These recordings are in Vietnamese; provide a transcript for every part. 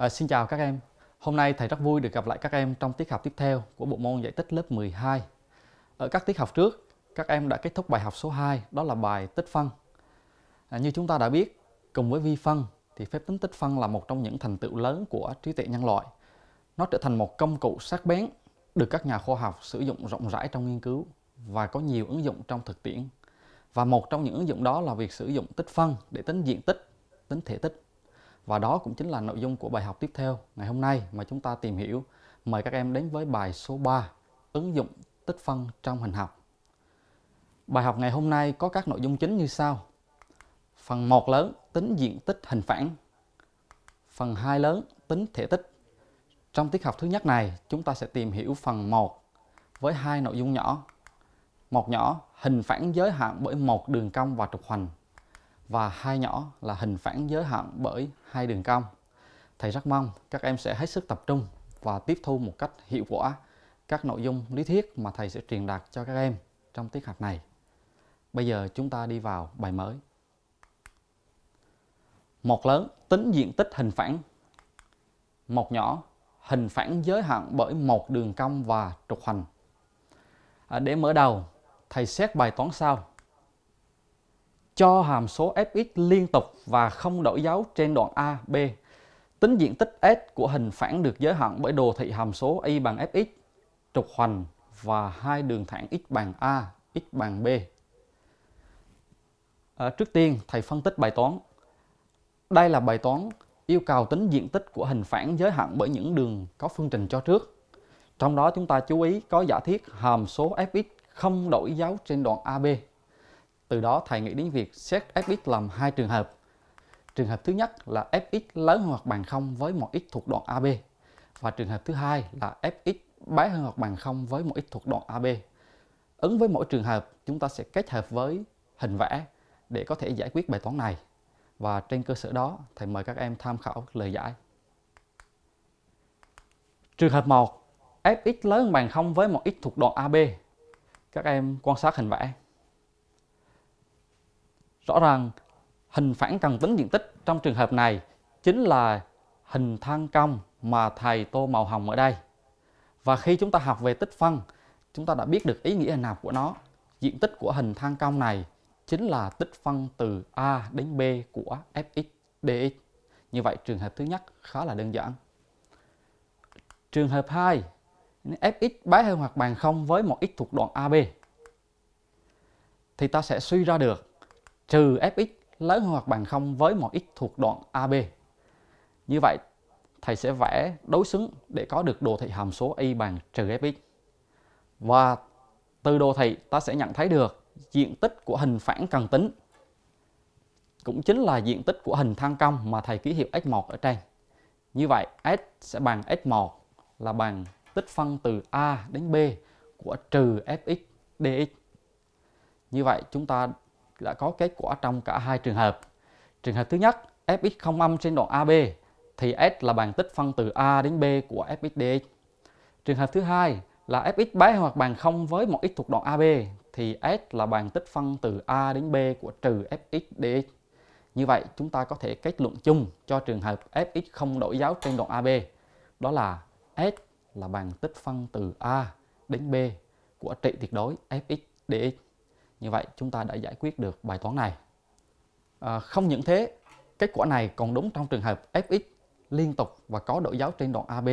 À, xin chào các em. Hôm nay thầy rất vui được gặp lại các em trong tiết học tiếp theo của bộ môn giải tích lớp 12. Ở các tiết học trước, các em đã kết thúc bài học số 2, đó là bài tích phân. À, như chúng ta đã biết, cùng với vi phân thì phép tính tích phân là một trong những thành tựu lớn của trí tuệ nhân loại. Nó trở thành một công cụ sắc bén được các nhà khoa học sử dụng rộng rãi trong nghiên cứu và có nhiều ứng dụng trong thực tiễn. Và một trong những ứng dụng đó là việc sử dụng tích phân để tính diện tích, tính thể tích và đó cũng chính là nội dung của bài học tiếp theo ngày hôm nay mà chúng ta tìm hiểu. Mời các em đến với bài số 3, ứng dụng tích phân trong hình học. Bài học ngày hôm nay có các nội dung chính như sau. Phần 1 lớn tính diện tích hình phẳng Phần 2 lớn tính thể tích. Trong tiết học thứ nhất này, chúng ta sẽ tìm hiểu phần 1 với hai nội dung nhỏ. Một nhỏ, hình phẳng giới hạn bởi một đường cong và trục hoành và hai nhỏ là hình phản giới hạn bởi hai đường cong. Thầy rất mong các em sẽ hết sức tập trung và tiếp thu một cách hiệu quả các nội dung lý thuyết mà thầy sẽ truyền đạt cho các em trong tiết học này. Bây giờ chúng ta đi vào bài mới. Một lớn tính diện tích hình phản. Một nhỏ hình phản giới hạn bởi một đường cong và trục hoành. À, để mở đầu, thầy xét bài toán sau cho hàm số fx liên tục và không đổi dấu trên đoạn A, B. Tính diện tích S của hình phản được giới hạn bởi đồ thị hàm số y bằng fx, trục hoành và hai đường thẳng x bằng A, x bằng B. À, trước tiên, thầy phân tích bài toán. Đây là bài toán yêu cầu tính diện tích của hình phản giới hạn bởi những đường có phương trình cho trước. Trong đó chúng ta chú ý có giả thiết hàm số fx không đổi dấu trên đoạn AB. Từ đó thầy nghĩ đến việc xét fx làm hai trường hợp. Trường hợp thứ nhất là fx lớn hơn hoặc bằng 0 với một x thuộc đoạn AB và trường hợp thứ hai là fx bé hơn hoặc bằng 0 với một x thuộc đoạn AB. Ứng với mỗi trường hợp, chúng ta sẽ kết hợp với hình vẽ để có thể giải quyết bài toán này. Và trên cơ sở đó, thầy mời các em tham khảo lời giải. Trường hợp 1, fx lớn bằng 0 với một x thuộc đoạn AB. Các em quan sát hình vẽ. Rõ ràng hình phản cần tính diện tích trong trường hợp này chính là hình thang cong mà thầy tô màu hồng ở đây. Và khi chúng ta học về tích phân, chúng ta đã biết được ý nghĩa nào của nó. Diện tích của hình thang cong này chính là tích phân từ A đến B của Fx, Dx. Như vậy trường hợp thứ nhất khá là đơn giản. Trường hợp 2, Fx bé hơn hoặc bằng 0 với một x thuộc đoạn AB thì ta sẽ suy ra được trừ fx lớn hơn hoặc bằng 0 với mọi x thuộc đoạn AB. Như vậy, thầy sẽ vẽ đối xứng để có được đồ thị hàm số y bằng trừ fx. Và từ đồ thị ta sẽ nhận thấy được diện tích của hình phản cần tính cũng chính là diện tích của hình thang cong mà thầy ký hiệu x1 ở trên. Như vậy, S sẽ bằng S1 là bằng tích phân từ A đến B của trừ fx dx. Như vậy, chúng ta đã có kết quả trong cả hai trường hợp. Trường hợp thứ nhất, fx không âm trên đoạn AB thì S là bằng tích phân từ A đến B của fx dx. Trường hợp thứ hai là fx bé hoặc bằng 0 với một x thuộc đoạn AB thì S là bằng tích phân từ A đến B của trừ fx dx. Như vậy chúng ta có thể kết luận chung cho trường hợp fx không đổi giáo trên đoạn AB đó là S là bằng tích phân từ A đến B của trị tuyệt đối fx dx. Như vậy chúng ta đã giải quyết được bài toán này. À, không những thế, kết quả này còn đúng trong trường hợp fx liên tục và có độ giáo trên đoạn AB.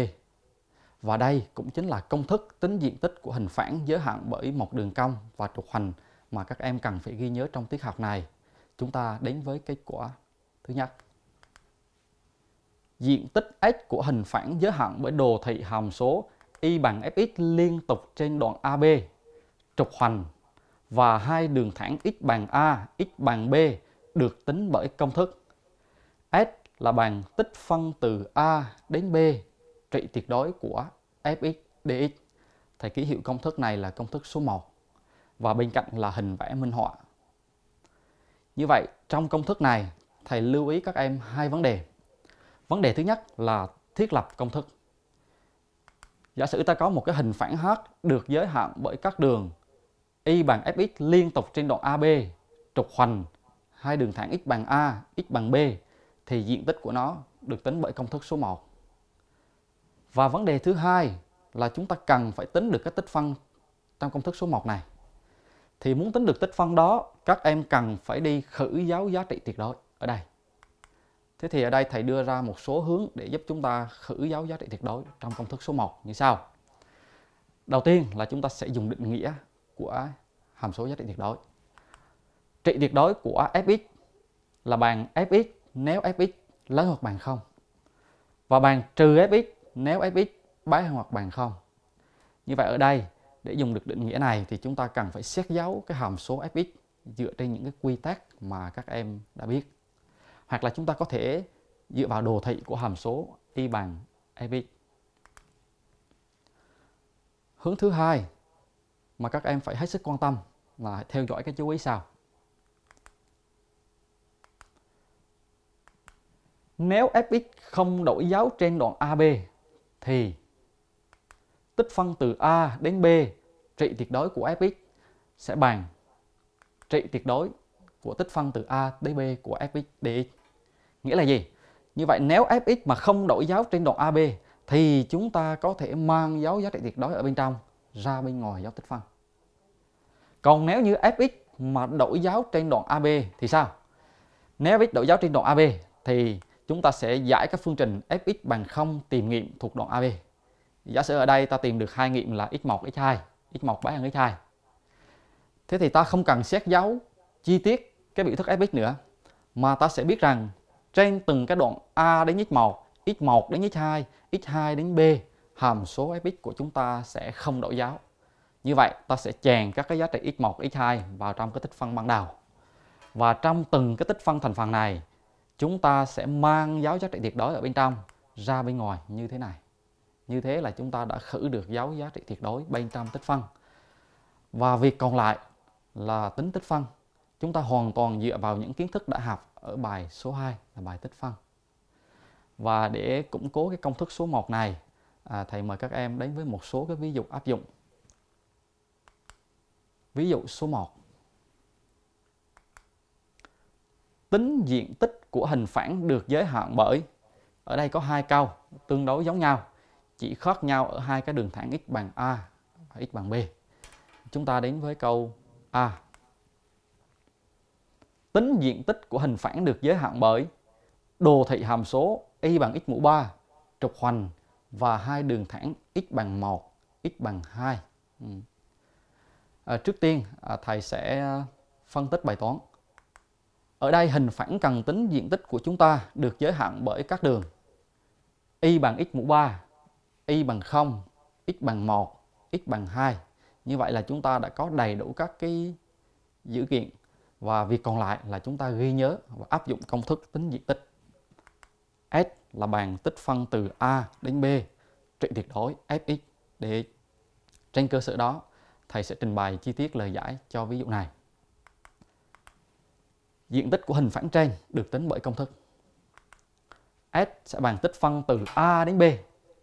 Và đây cũng chính là công thức tính diện tích của hình phản giới hạn bởi một đường cong và trục hoành mà các em cần phải ghi nhớ trong tiết học này. Chúng ta đến với kết quả thứ nhất. Diện tích x của hình phản giới hạn bởi đồ thị hàm số y bằng fx liên tục trên đoạn AB trục hoành và hai đường thẳng x bằng a, x bằng b được tính bởi công thức S là bằng tích phân từ a đến b trị tuyệt đối của fx dx. Thầy ký hiệu công thức này là công thức số 1 và bên cạnh là hình vẽ minh họa. Như vậy, trong công thức này, thầy lưu ý các em hai vấn đề. Vấn đề thứ nhất là thiết lập công thức. Giả sử ta có một cái hình phản h được giới hạn bởi các đường y bằng fx liên tục trên đoạn AB trục hoành hai đường thẳng x bằng A, x bằng B thì diện tích của nó được tính bởi công thức số 1. Và vấn đề thứ hai là chúng ta cần phải tính được cái tích phân trong công thức số 1 này. Thì muốn tính được tích phân đó, các em cần phải đi khử dấu giá trị tuyệt đối ở đây. Thế thì ở đây thầy đưa ra một số hướng để giúp chúng ta khử dấu giá trị tuyệt đối trong công thức số 1 như sau. Đầu tiên là chúng ta sẽ dùng định nghĩa của hàm số giá trị tuyệt đối trị tuyệt đối của fx là bằng fx nếu fx lớn hoặc bằng không và bằng trừ fx nếu fx bé hơn hoặc bằng không như vậy ở đây để dùng được định nghĩa này thì chúng ta cần phải xét dấu cái hàm số fx dựa trên những cái quy tắc mà các em đã biết hoặc là chúng ta có thể dựa vào đồ thị của hàm số y bằng fx hướng thứ hai mà các em phải hết sức quan tâm là theo dõi cái chú ý sau. Nếu fx không đổi dấu trên đoạn AB thì tích phân từ A đến B trị tuyệt đối của fx sẽ bằng trị tuyệt đối của tích phân từ A đến B của fx dx. Nghĩa là gì? Như vậy nếu fx mà không đổi dấu trên đoạn AB thì chúng ta có thể mang dấu giá trị tuyệt đối ở bên trong ra bên ngoài giáo tích phân. Còn nếu như Fx mà đổi giáo trên đoạn AB thì sao? Nếu Fx đổi giáo trên đoạn AB thì chúng ta sẽ giải các phương trình Fx bằng 0 tìm nghiệm thuộc đoạn AB. Giả sử ở đây ta tìm được hai nghiệm là x1, x2, x1 bằng hơn x2. Thế thì ta không cần xét dấu chi tiết cái biểu thức Fx nữa mà ta sẽ biết rằng trên từng cái đoạn A đến x1, x1 đến x2, x2 đến B hàm số fx của chúng ta sẽ không đổi giáo. Như vậy, ta sẽ chèn các cái giá trị x1, x2 vào trong cái tích phân ban đầu. Và trong từng cái tích phân thành phần này, chúng ta sẽ mang giáo giá trị tuyệt đối ở bên trong ra bên ngoài như thế này. Như thế là chúng ta đã khử được giáo giá trị tuyệt đối bên trong tích phân. Và việc còn lại là tính tích phân. Chúng ta hoàn toàn dựa vào những kiến thức đã học ở bài số 2 là bài tích phân. Và để củng cố cái công thức số 1 này, à, thầy mời các em đến với một số cái ví dụ áp dụng ví dụ số 1 tính diện tích của hình phản được giới hạn bởi ở đây có hai câu tương đối giống nhau chỉ khác nhau ở hai cái đường thẳng x bằng a và x bằng b chúng ta đến với câu a tính diện tích của hình phản được giới hạn bởi đồ thị hàm số y bằng x mũ 3 trục hoành và hai đường thẳng x bằng 1, x bằng 2. Ừ. À, trước tiên à, thầy sẽ phân tích bài toán. Ở đây hình phẳng cần tính diện tích của chúng ta được giới hạn bởi các đường y bằng x mũ 3, y bằng 0, x bằng 1, x bằng 2. Như vậy là chúng ta đã có đầy đủ các cái dữ kiện và việc còn lại là chúng ta ghi nhớ và áp dụng công thức tính diện tích. S là bằng tích phân từ A đến B trị tuyệt đối Fx dx. Trên cơ sở đó, thầy sẽ trình bày chi tiết lời giải cho ví dụ này. Diện tích của hình phản trên được tính bởi công thức S sẽ bằng tích phân từ A đến B,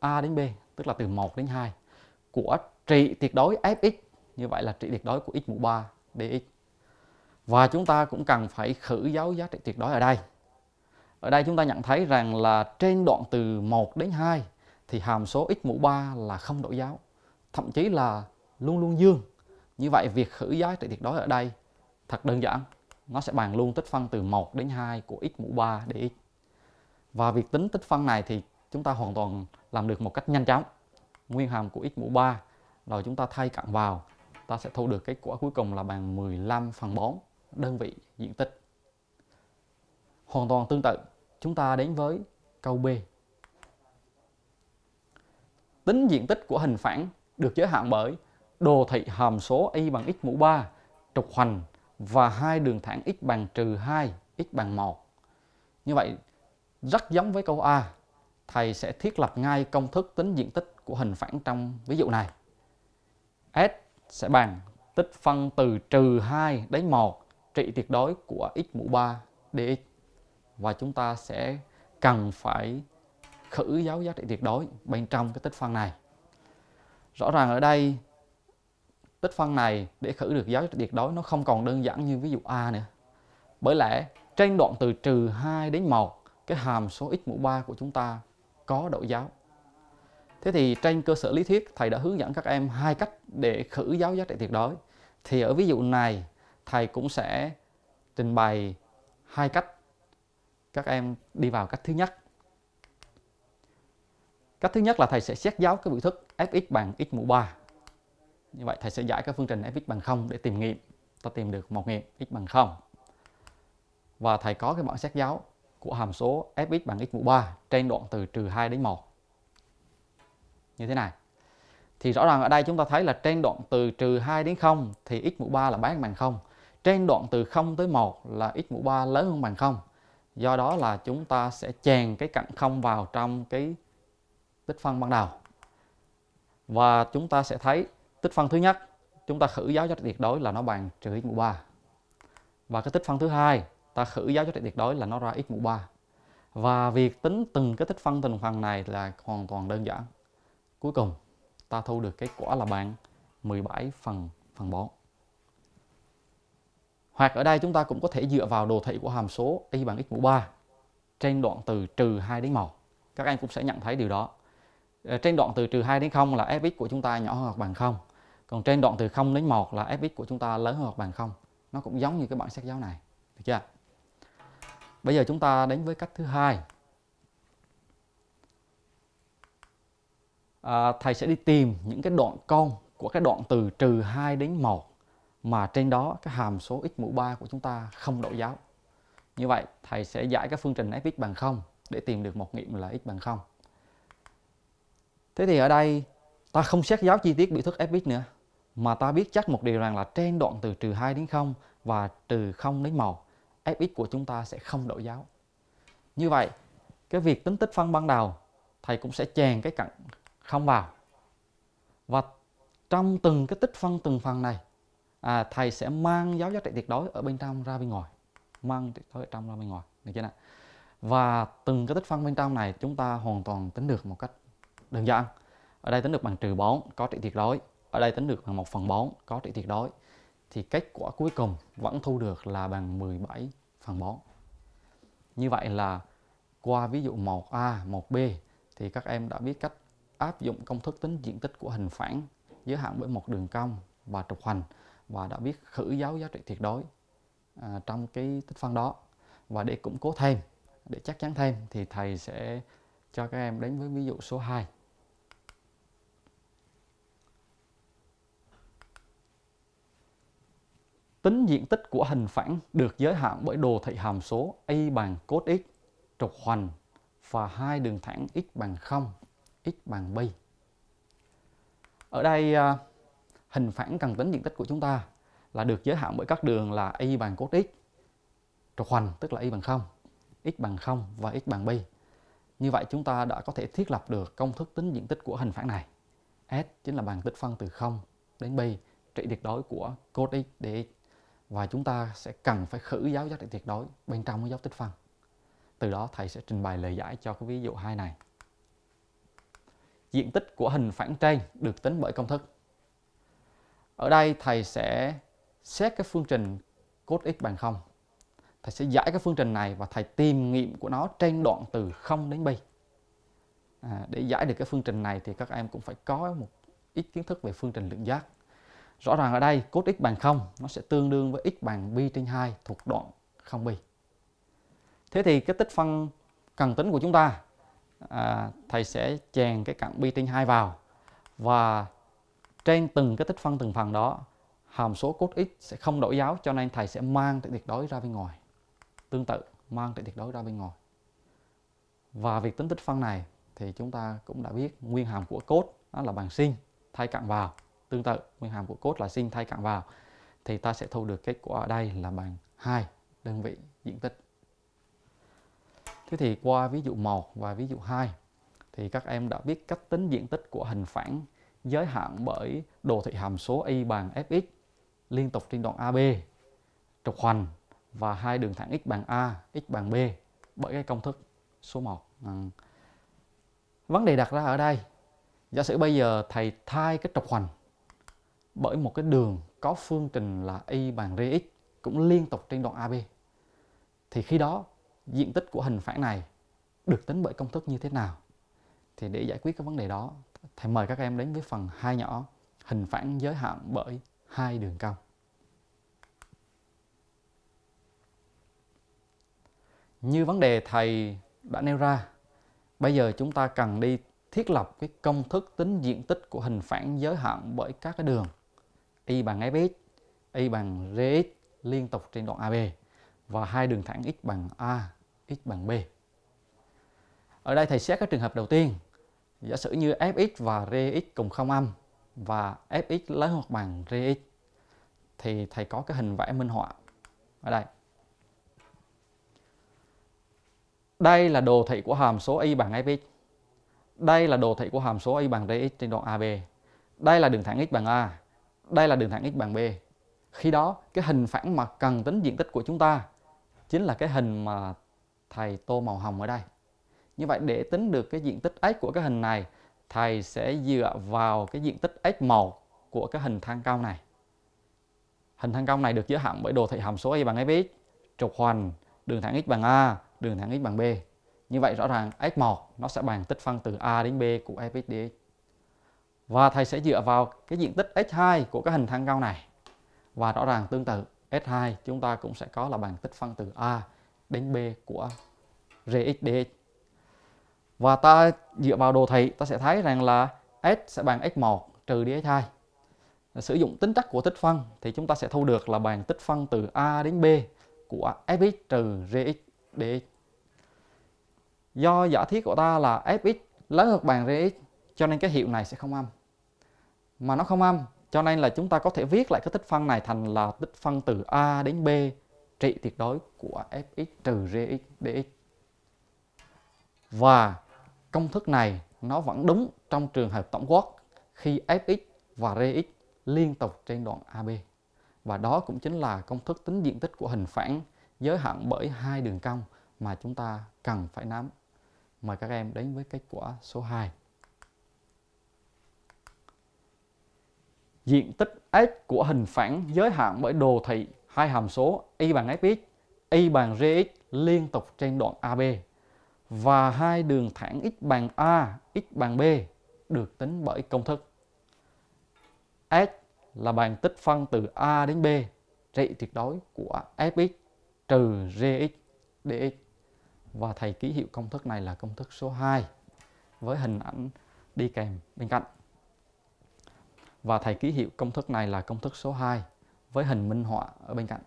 A đến B tức là từ 1 đến 2 của trị tuyệt đối Fx, như vậy là trị tuyệt đối của x mũ 3 dx. Và chúng ta cũng cần phải khử dấu giá trị tuyệt đối ở đây ở đây chúng ta nhận thấy rằng là trên đoạn từ 1 đến 2 thì hàm số x mũ 3 là không đổi dấu thậm chí là luôn luôn dương. Như vậy việc khử giá trị tuyệt đối ở đây thật đơn giản, nó sẽ bằng luôn tích phân từ 1 đến 2 của x mũ 3 dx. Và việc tính tích phân này thì chúng ta hoàn toàn làm được một cách nhanh chóng. Nguyên hàm của x mũ 3 rồi chúng ta thay cặn vào, ta sẽ thu được kết quả cuối cùng là bằng 15 phần 4 đơn vị diện tích. Hoàn toàn tương tự Chúng ta đến với câu B. Tính diện tích của hình phẳng được giới hạn bởi đồ thị hàm số y bằng x mũ 3, trục hoành và hai đường thẳng x bằng trừ 2, x bằng 1. Như vậy, rất giống với câu A, thầy sẽ thiết lập ngay công thức tính diện tích của hình phẳng trong ví dụ này. S sẽ bằng tích phân từ trừ 2 đến 1 trị tuyệt đối của x mũ 3 dx và chúng ta sẽ cần phải khử dấu giá trị tuyệt đối bên trong cái tích phân này. Rõ ràng ở đây tích phân này để khử được giá trị tuyệt đối nó không còn đơn giản như ví dụ A nữa. Bởi lẽ trên đoạn từ trừ 2 đến 1 cái hàm số x mũ 3 của chúng ta có độ giáo. Thế thì trên cơ sở lý thuyết thầy đã hướng dẫn các em hai cách để khử giáo giá trị tuyệt đối. Thì ở ví dụ này thầy cũng sẽ trình bày hai cách các em đi vào cách thứ nhất cách thứ nhất là thầy sẽ xét giáo cái biểu thức fx bằng x mũ 3 như vậy thầy sẽ giải các phương trình fx bằng 0 để tìm nghiệm ta tìm được một nghiệm x bằng 0 và thầy có cái bảng xét giáo của hàm số fx bằng x mũ 3 trên đoạn từ trừ 2 đến 1 như thế này thì rõ ràng ở đây chúng ta thấy là trên đoạn từ trừ 2 đến 0 thì x mũ 3 là bán bằng 0 trên đoạn từ 0 tới 1 là x mũ 3 lớn hơn bằng 0 do đó là chúng ta sẽ chèn cái cặn không vào trong cái tích phân ban đầu và chúng ta sẽ thấy tích phân thứ nhất chúng ta khử giáo giá trị tuyệt đối là nó bằng trừ x mũ 3 và cái tích phân thứ hai ta khử giáo giá trị tuyệt đối là nó ra x mũ 3 và việc tính từng cái tích phân từng phần này là hoàn toàn đơn giản cuối cùng ta thu được kết quả là bằng 17 phần phần 4 hoặc ở đây chúng ta cũng có thể dựa vào đồ thị của hàm số y bằng x mũ 3 trên đoạn từ trừ 2 đến 1. Các anh cũng sẽ nhận thấy điều đó. Ờ, trên đoạn từ trừ 2 đến 0 là fx của chúng ta nhỏ hơn hoặc bằng 0. Còn trên đoạn từ 0 đến 1 là fx của chúng ta lớn hơn hoặc bằng 0. Nó cũng giống như cái bản sách giáo này. Được chưa? Bây giờ chúng ta đến với cách thứ hai. À, thầy sẽ đi tìm những cái đoạn con của cái đoạn từ trừ 2 đến 1 mà trên đó cái hàm số x mũ 3 của chúng ta không đổi giáo. Như vậy thầy sẽ giải cái phương trình fx bằng 0 để tìm được một nghiệm là x bằng 0. Thế thì ở đây ta không xét giáo chi tiết biểu thức fx nữa mà ta biết chắc một điều rằng là trên đoạn từ trừ 2 đến 0 và trừ 0 đến màu fx của chúng ta sẽ không đổi giáo. Như vậy cái việc tính tích phân ban đầu thầy cũng sẽ chèn cái cạnh không vào và trong từng cái tích phân từng phần này à, thầy sẽ mang giáo giá trị tuyệt đối ở bên trong ra bên ngoài mang tuyệt đối ở trong ra bên ngoài được chưa nào và từng cái tích phân bên trong này chúng ta hoàn toàn tính được một cách đơn giản ở đây tính được bằng trừ 4 có trị tuyệt đối ở đây tính được bằng 1 phần 4 có trị tuyệt đối thì kết quả cuối cùng vẫn thu được là bằng 17 phần 4 như vậy là qua ví dụ 1A, 1B thì các em đã biết cách áp dụng công thức tính diện tích của hình phản giới hạn bởi một đường cong và trục hoành và đã biết khử dấu giá trị tuyệt đối à, trong cái tích phân đó và để củng cố thêm để chắc chắn thêm thì thầy sẽ cho các em đến với ví dụ số 2 tính diện tích của hình phẳng được giới hạn bởi đồ thị hàm số y bằng cos x trục hoành và hai đường thẳng x bằng 0, x bằng b Ở đây à, hình phản cần tính diện tích của chúng ta là được giới hạn bởi các đường là y bằng cos x trục hoành tức là y bằng 0, x bằng 0 và x bằng pi. Như vậy chúng ta đã có thể thiết lập được công thức tính diện tích của hình phản này. S chính là bằng tích phân từ 0 đến pi trị tuyệt đối của cos x dx và chúng ta sẽ cần phải khử giáo giá trị tuyệt đối bên trong cái dấu tích phân. Từ đó thầy sẽ trình bày lời giải cho cái ví dụ 2 này. Diện tích của hình phản trên được tính bởi công thức ở đây thầy sẽ xét cái phương trình cos x bằng 0. Thầy sẽ giải cái phương trình này và thầy tìm nghiệm của nó trên đoạn từ 0 đến pi. À, để giải được cái phương trình này thì các em cũng phải có một ít kiến thức về phương trình lượng giác. Rõ ràng ở đây cos x bằng 0 nó sẽ tương đương với x bằng pi trên 2 thuộc đoạn 0 pi. Thế thì cái tích phân cần tính của chúng ta à, thầy sẽ chèn cái cạnh pi trên 2 vào và trên từng cái tích phân từng phần đó hàm số cốt x sẽ không đổi dấu cho nên thầy sẽ mang tuyệt tuyệt đối ra bên ngoài tương tự mang tuyệt tuyệt đối ra bên ngoài và việc tính tích phân này thì chúng ta cũng đã biết nguyên hàm của cốt đó là bằng sin thay cặn vào tương tự nguyên hàm của cốt là sin thay cặn vào thì ta sẽ thu được kết quả ở đây là bằng hai đơn vị diện tích. Thế thì qua ví dụ 1 và ví dụ 2 thì các em đã biết cách tính diện tích của hình phẳng giới hạn bởi đồ thị hàm số y bằng fx liên tục trên đoạn AB trục hoành và hai đường thẳng x bằng A, x bằng B bởi cái công thức số 1. Ừ. À. Vấn đề đặt ra ở đây, giả sử bây giờ thầy thay cái trục hoành bởi một cái đường có phương trình là y bằng rx cũng liên tục trên đoạn AB. Thì khi đó diện tích của hình phản này được tính bởi công thức như thế nào? Thì để giải quyết cái vấn đề đó Thầy mời các em đến với phần hai nhỏ hình phản giới hạn bởi hai đường cong. Như vấn đề thầy đã nêu ra, bây giờ chúng ta cần đi thiết lập cái công thức tính diện tích của hình phản giới hạn bởi các cái đường y bằng fx, y bằng rx liên tục trên đoạn AB và hai đường thẳng x bằng a, x bằng b. Ở đây thầy xét các trường hợp đầu tiên Giả sử như Fx và Rx cùng không âm và Fx lớn hoặc bằng Rx thì thầy có cái hình vẽ minh họa ở đây. Đây là đồ thị của hàm số y bằng fx. Đây là đồ thị của hàm số y bằng rx trên đoạn AB. Đây là đường thẳng x bằng A. Đây là đường thẳng x bằng B. Khi đó, cái hình phản mặt cần tính diện tích của chúng ta chính là cái hình mà thầy tô màu hồng ở đây. Như vậy để tính được cái diện tích x của cái hình này, thầy sẽ dựa vào cái diện tích x màu của cái hình thang cao này. Hình thang cao này được giới hạn bởi đồ thị hàm số y bằng fx, trục hoành, đường thẳng x bằng a, đường thẳng x bằng b. Như vậy rõ ràng x1 nó sẽ bằng tích phân từ a đến b của fx dx. Và thầy sẽ dựa vào cái diện tích x2 của cái hình thang cao này. Và rõ ràng tương tự S2 chúng ta cũng sẽ có là bằng tích phân từ A đến B của Rx dx và ta dựa vào đồ thị ta sẽ thấy rằng là S sẽ bằng X1 trừ đi X2 sử dụng tính chất của tích phân thì chúng ta sẽ thu được là bằng tích phân từ A đến B của Fx trừ Rx dx do giả thiết của ta là Fx lớn hơn bằng Rx cho nên cái hiệu này sẽ không âm mà nó không âm cho nên là chúng ta có thể viết lại cái tích phân này thành là tích phân từ A đến B trị tuyệt đối của Fx trừ Rx dx và công thức này nó vẫn đúng trong trường hợp tổng quát khi Fx và Rx liên tục trên đoạn AB. Và đó cũng chính là công thức tính diện tích của hình phản giới hạn bởi hai đường cong mà chúng ta cần phải nắm. Mời các em đến với kết quả số 2. Diện tích S của hình phản giới hạn bởi đồ thị hai hàm số y bằng fx, y bằng rx liên tục trên đoạn AB và hai đường thẳng x bằng a, x bằng b được tính bởi công thức S là bàn tích phân từ a đến b trị tuyệt đối của fx trừ gx dx và thầy ký hiệu công thức này là công thức số 2 với hình ảnh đi kèm bên cạnh. Và thầy ký hiệu công thức này là công thức số 2 với hình minh họa ở bên cạnh.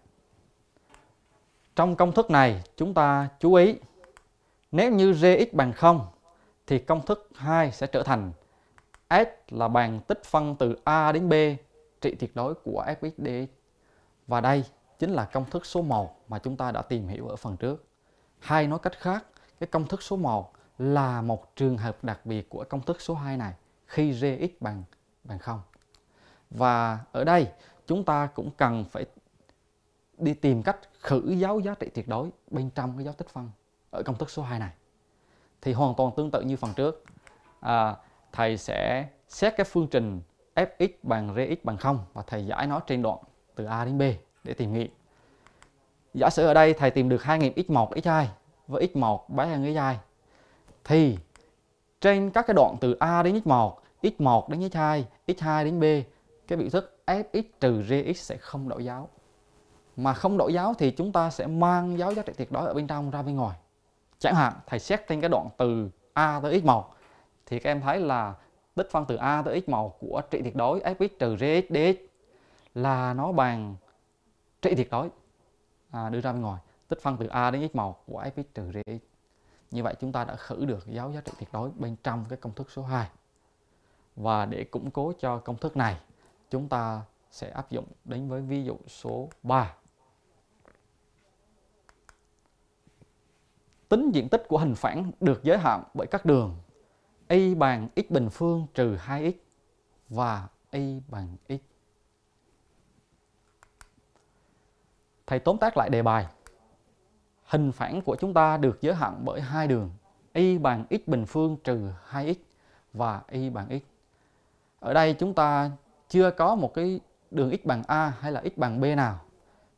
Trong công thức này chúng ta chú ý nếu như Gx bằng 0 thì công thức 2 sẽ trở thành S là bằng tích phân từ A đến B trị tuyệt đối của dx Và đây chính là công thức số 1 mà chúng ta đã tìm hiểu ở phần trước. Hay nói cách khác, cái công thức số 1 là một trường hợp đặc biệt của công thức số 2 này khi Gx bằng bằng 0. Và ở đây chúng ta cũng cần phải đi tìm cách khử dấu giá trị tuyệt đối bên trong cái dấu tích phân ở công thức số 2 này thì hoàn toàn tương tự như phần trước à, thầy sẽ xét cái phương trình fx bằng rx bằng 0 và thầy giải nó trên đoạn từ a đến b để tìm nghiệm giả sử ở đây thầy tìm được hai nghiệm x1 x2 với x1 bé hơn x2 thì trên các cái đoạn từ a đến x1 x1 đến x2 x2 đến b cái biểu thức fx trừ rx sẽ không đổi giáo mà không đổi giáo thì chúng ta sẽ mang giáo giá trị tuyệt đối ở bên trong ra bên ngoài chẳng hạn thầy xét trên cái đoạn từ a tới x màu thì các em thấy là tích phân từ a tới x màu của trị tuyệt đối fx trừ gx dx là nó bằng trị tuyệt đối à, đưa ra bên ngoài tích phân từ a đến x màu của fx trừ gx như vậy chúng ta đã khử được dấu giá trị tuyệt đối bên trong cái công thức số 2 và để củng cố cho công thức này chúng ta sẽ áp dụng đến với ví dụ số 3 tính diện tích của hình phẳng được giới hạn bởi các đường y bằng x bình phương trừ 2x và y bằng x. Thầy tóm tắt lại đề bài. Hình phẳng của chúng ta được giới hạn bởi hai đường y bằng x bình phương trừ 2x và y bằng x. Ở đây chúng ta chưa có một cái đường x bằng a hay là x bằng b nào.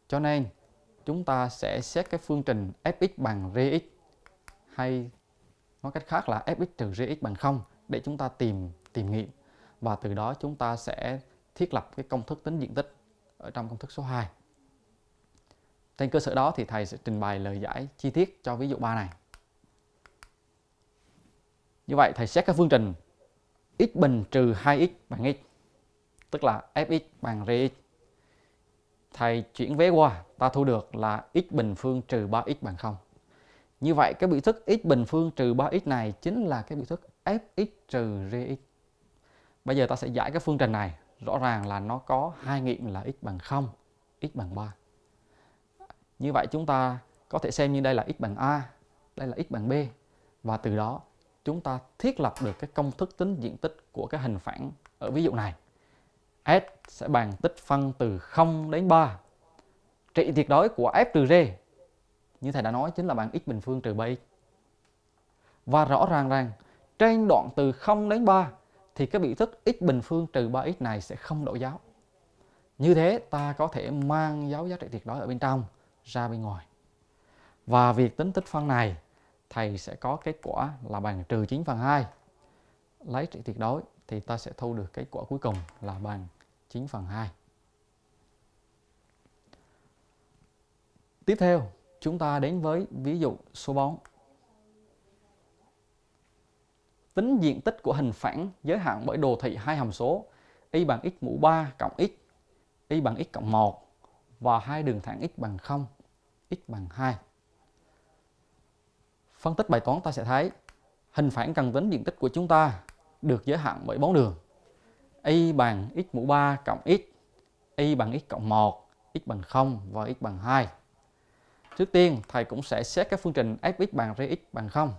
Cho nên chúng ta sẽ xét cái phương trình fx bằng rx hay nói cách khác là fx trừ gx bằng 0 để chúng ta tìm tìm nghiệm và từ đó chúng ta sẽ thiết lập cái công thức tính diện tích ở trong công thức số 2. Trên cơ sở đó thì thầy sẽ trình bày lời giải chi tiết cho ví dụ 3 này. Như vậy thầy xét các phương trình x bình trừ 2x bằng x tức là fx bằng gx Thầy chuyển vế qua ta thu được là x bình phương trừ 3x bằng 0. Như vậy cái biểu thức x bình phương trừ 3x này chính là cái biểu thức fx trừ gx. Bây giờ ta sẽ giải cái phương trình này, rõ ràng là nó có hai nghiệm là x bằng 0, x bằng 3. Như vậy chúng ta có thể xem như đây là x bằng a, đây là x bằng b và từ đó chúng ta thiết lập được cái công thức tính diện tích của cái hình phẳng ở ví dụ này. S sẽ bằng tích phân từ 0 đến 3. Trị tuyệt đối của f trừ g như thầy đã nói chính là bằng x bình phương trừ 3x. Và rõ ràng rằng trên đoạn từ 0 đến 3 thì cái biểu thức x bình phương trừ 3x này sẽ không đổi dấu Như thế ta có thể mang dấu giá trị tuyệt đối ở bên trong ra bên ngoài. Và việc tính tích phân này thầy sẽ có kết quả là bằng trừ 9 phần 2. Lấy trị tuyệt đối thì ta sẽ thu được kết quả cuối cùng là bằng 9 phần 2. Tiếp theo chúng ta đến với ví dụ số 4. Tính diện tích của hình phẳng giới hạn bởi đồ thị hai hàm số y bằng x mũ 3 cộng x, y bằng x cộng 1 và hai đường thẳng x bằng 0, x bằng 2. Phân tích bài toán ta sẽ thấy hình phẳng cần tính diện tích của chúng ta được giới hạn bởi bốn đường y bằng x mũ 3 cộng x, y bằng x cộng 1, x bằng 0 và x bằng 2 trước tiên thầy cũng sẽ xét cái phương trình fx bằng rx bằng 0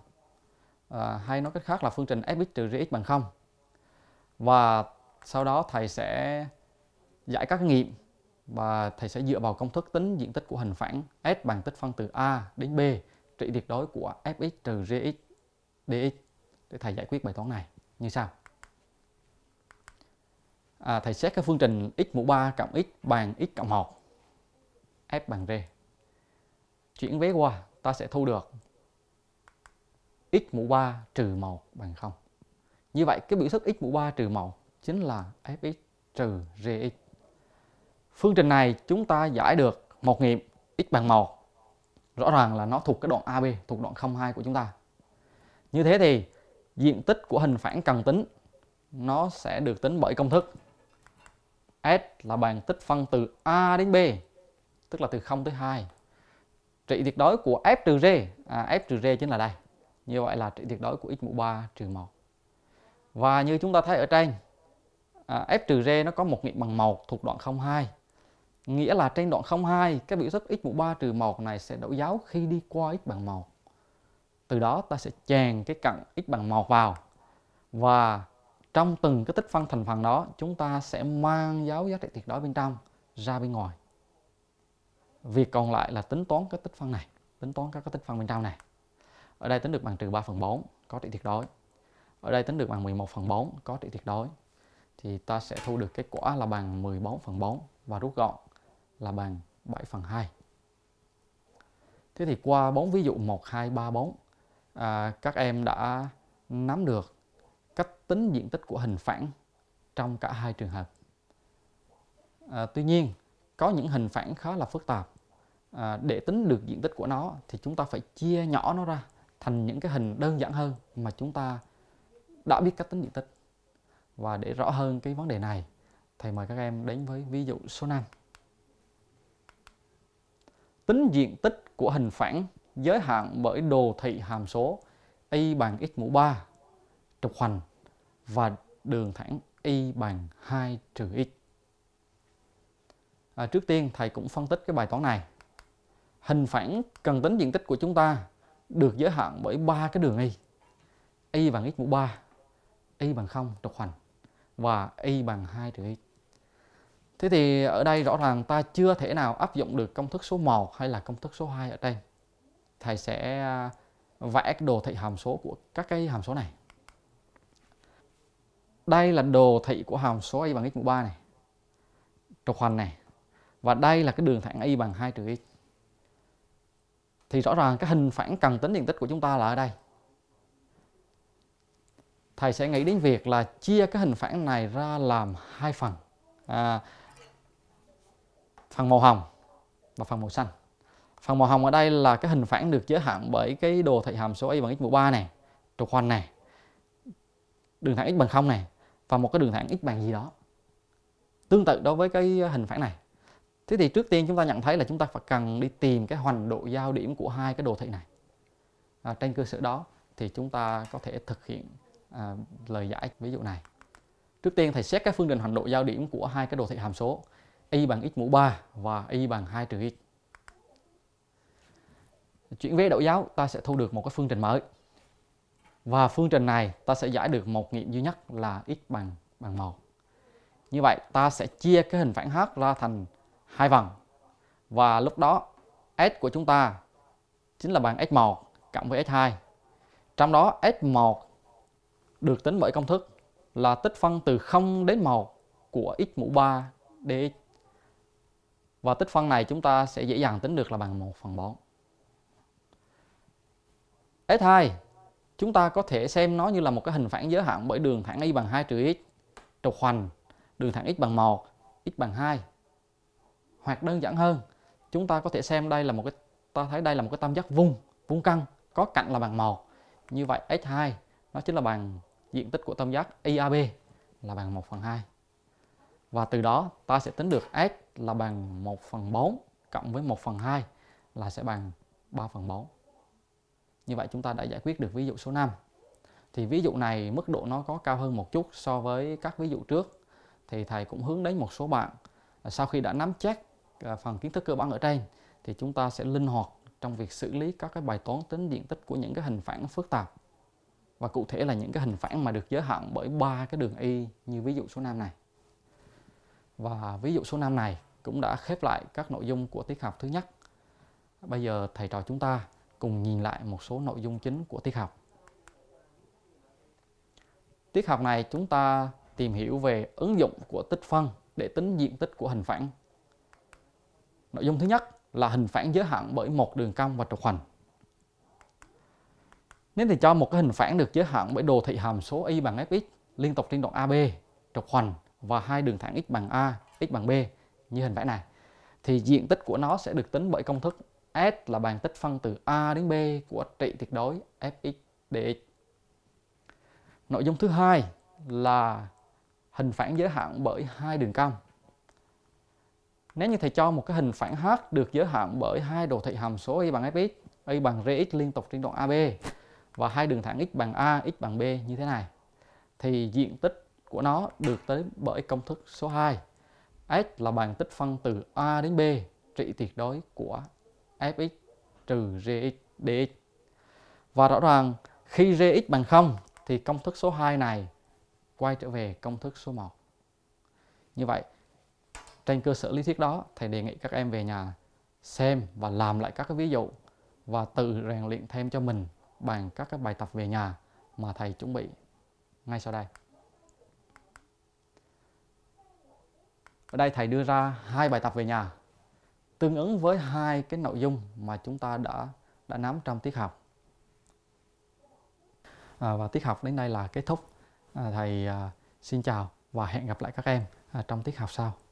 à, hay nói cách khác là phương trình fx trừ rx bằng 0 và sau đó thầy sẽ giải các nghiệm và thầy sẽ dựa vào công thức tính diện tích của hình phẳng S bằng tích phân từ A đến B trị tuyệt đối của Fx trừ Gx dx để thầy giải quyết bài toán này như sau. À, thầy xét cái phương trình x mũ 3 cộng x bằng x cộng 1 F bằng R chuyển vế qua ta sẽ thu được x mũ 3 trừ màu bằng 0. Như vậy cái biểu thức x mũ 3 trừ màu chính là fx trừ gx. Phương trình này chúng ta giải được một nghiệm x bằng màu. Rõ ràng là nó thuộc cái đoạn AB, thuộc đoạn 02 của chúng ta. Như thế thì diện tích của hình phản cần tính nó sẽ được tính bởi công thức S là bằng tích phân từ A đến B, tức là từ 0 tới 2 trị tuyệt đối của f trừ g à, f trừ g chính là đây như vậy là trị tuyệt đối của x mũ 3 trừ 1 và như chúng ta thấy ở trên à, f trừ g nó có một nghiệm bằng 1 thuộc đoạn 02 nghĩa là trên đoạn 02 cái biểu thức x mũ 3 trừ 1 này sẽ đổi dấu khi đi qua x bằng 1 từ đó ta sẽ chèn cái cận x bằng 1 vào và trong từng cái tích phân thành phần đó chúng ta sẽ mang dấu giá trị tuyệt đối bên trong ra bên ngoài Việc còn lại là tính toán các tích phân này, tính toán các tích phân bên trong này. Ở đây tính được bằng trừ 3 phần 4, có trị tuyệt đối. Ở đây tính được bằng 11 phần 4, có trị tuyệt đối. Thì ta sẽ thu được kết quả là bằng 14 phần 4 và rút gọn là bằng 7 phần 2. Thế thì qua 4 ví dụ 1, 2, 3, 4, à, các em đã nắm được cách tính diện tích của hình phẳng trong cả hai trường hợp. À, tuy nhiên có những hình phản khá là phức tạp à, để tính được diện tích của nó thì chúng ta phải chia nhỏ nó ra thành những cái hình đơn giản hơn mà chúng ta đã biết cách tính diện tích và để rõ hơn cái vấn đề này thầy mời các em đến với ví dụ số 5 tính diện tích của hình phản giới hạn bởi đồ thị hàm số y bằng x mũ 3 trục hoành và đường thẳng y bằng 2 trừ x à, trước tiên thầy cũng phân tích cái bài toán này hình phẳng cần tính diện tích của chúng ta được giới hạn bởi ba cái đường y y bằng x mũ 3 y bằng 0 trục hoành và y bằng 2 trừ y thế thì ở đây rõ ràng ta chưa thể nào áp dụng được công thức số 1 hay là công thức số 2 ở đây thầy sẽ à, vẽ đồ thị hàm số của các cái hàm số này đây là đồ thị của hàm số y bằng x mũ 3 này trục hoành này và đây là cái đường thẳng y bằng 2 trừ x. Thì rõ ràng cái hình phản cần tính điện tích của chúng ta là ở đây. Thầy sẽ nghĩ đến việc là chia cái hình phản này ra làm hai phần. À, phần màu hồng và phần màu xanh. Phần màu hồng ở đây là cái hình phản được giới hạn bởi cái đồ thị hàm số y bằng x mũ 3 này, trục hoành này, đường thẳng x bằng 0 này và một cái đường thẳng x bằng gì đó. Tương tự đối với cái hình phản này. Thế thì trước tiên chúng ta nhận thấy là chúng ta phải cần đi tìm cái hoành độ giao điểm của hai cái đồ thị này. À, trên cơ sở đó thì chúng ta có thể thực hiện à, lời giải ví dụ này. Trước tiên thầy xét cái phương trình hoành độ giao điểm của hai cái đồ thị hàm số y bằng x mũ 3 và y bằng 2 trừ x. Chuyển về độ giáo ta sẽ thu được một cái phương trình mới. Và phương trình này ta sẽ giải được một nghiệm duy nhất là x bằng bằng 1. Như vậy ta sẽ chia cái hình phản hát ra thành hai vòng và lúc đó S của chúng ta chính là bằng S1 cộng với S2 trong đó S1 được tính bởi công thức là tích phân từ 0 đến 1 của x mũ 3 dx và tích phân này chúng ta sẽ dễ dàng tính được là bằng 1 phần 4 S2 chúng ta có thể xem nó như là một cái hình phản giới hạn bởi đường thẳng y bằng 2 trừ x trục hoành đường thẳng x bằng 1 x bằng 2 hoặc đơn giản hơn chúng ta có thể xem đây là một cái ta thấy đây là một cái tam giác vuông vuông căng có cạnh là bằng màu như vậy x2 nó chính là bằng diện tích của tam giác IAB là bằng 1 phần 2 và từ đó ta sẽ tính được x là bằng 1 phần 4 cộng với 1 phần 2 là sẽ bằng 3 phần 4 như vậy chúng ta đã giải quyết được ví dụ số 5 thì ví dụ này mức độ nó có cao hơn một chút so với các ví dụ trước thì thầy cũng hướng đến một số bạn à, sau khi đã nắm chắc À, phần kiến thức cơ bản ở trên thì chúng ta sẽ linh hoạt trong việc xử lý các cái bài toán tính diện tích của những cái hình phản phức tạp và cụ thể là những cái hình phản mà được giới hạn bởi ba cái đường y như ví dụ số 5 này. Và ví dụ số 5 này cũng đã khép lại các nội dung của tiết học thứ nhất. Bây giờ thầy trò chúng ta cùng nhìn lại một số nội dung chính của tiết học. Tiết học này chúng ta tìm hiểu về ứng dụng của tích phân để tính diện tích của hình phẳng Nội dung thứ nhất là hình phản giới hạn bởi một đường cong và trục hoành. Nếu thì cho một cái hình phản được giới hạn bởi đồ thị hàm số y bằng fx liên tục trên đoạn AB, trục hoành và hai đường thẳng x bằng a, x bằng b như hình vẽ này thì diện tích của nó sẽ được tính bởi công thức S là bàn tích phân từ a đến b của trị tuyệt đối fx dx. Nội dung thứ hai là hình phản giới hạn bởi hai đường cong. Nếu như thầy cho một cái hình phản H được giới hạn bởi hai đồ thị hàm số y bằng fx, y bằng rx liên tục trên đoạn AB và hai đường thẳng x bằng a, x bằng b như thế này thì diện tích của nó được tới bởi công thức số 2. S là bằng tích phân từ a đến b trị tuyệt đối của fx trừ rx dx. Và rõ ràng khi rx bằng 0 thì công thức số 2 này quay trở về công thức số 1. Như vậy trên cơ sở lý thuyết đó thầy đề nghị các em về nhà xem và làm lại các cái ví dụ và tự rèn luyện thêm cho mình bằng các cái bài tập về nhà mà thầy chuẩn bị ngay sau đây. Ở đây thầy đưa ra hai bài tập về nhà tương ứng với hai cái nội dung mà chúng ta đã đã nắm trong tiết học. À, và tiết học đến đây là kết thúc. À, thầy à, xin chào và hẹn gặp lại các em à, trong tiết học sau.